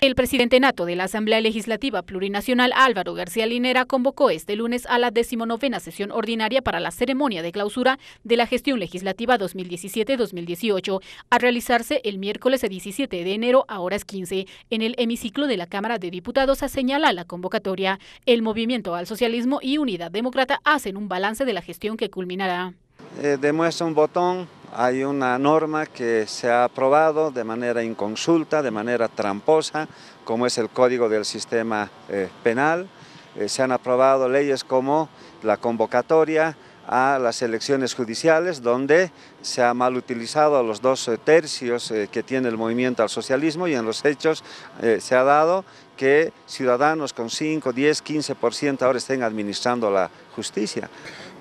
El presidente nato de la Asamblea Legislativa Plurinacional Álvaro García Linera convocó este lunes a la decimonovena sesión ordinaria para la ceremonia de clausura de la gestión legislativa 2017-2018 a realizarse el miércoles 17 de enero a horas 15 en el hemiciclo de la Cámara de Diputados a señalar la convocatoria. El movimiento al socialismo y Unidad Demócrata hacen un balance de la gestión que culminará. Eh, demuestra un botón hay una norma que se ha aprobado de manera inconsulta, de manera tramposa, como es el Código del Sistema eh, Penal. Eh, se han aprobado leyes como la convocatoria a las elecciones judiciales, donde se ha mal utilizado los dos eh, tercios que tiene el movimiento al socialismo y en los hechos se ha dado que ciudadanos con 5, 10, 15% ahora estén administrando la justicia.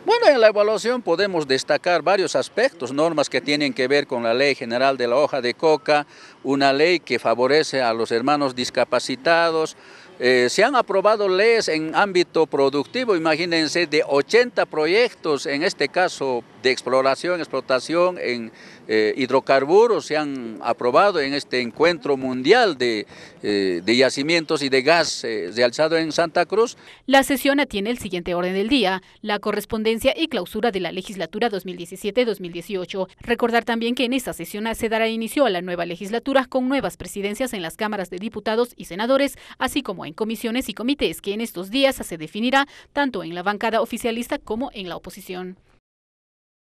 Bueno, en la evaluación podemos destacar varios aspectos, normas que tienen que ver con la Ley General de la Hoja de Coca, una ley que favorece a los hermanos discapacitados, eh, se han aprobado leyes en ámbito productivo, imagínense, de 80 proyectos, en este caso de exploración, explotación en eh, hidrocarburos se han aprobado en este encuentro mundial de, eh, yacimientos y de gas realizado eh, realzado en Santa Cruz. La sesión atiene el siguiente orden del día, la correspondencia y clausura de la legislatura 2017-2018. Recordar también que en esta sesión se dará inicio a la nueva legislatura con nuevas presidencias en las cámaras de diputados y senadores, así como en comisiones y comités que en estos días se definirá tanto en la bancada oficialista como en la oposición.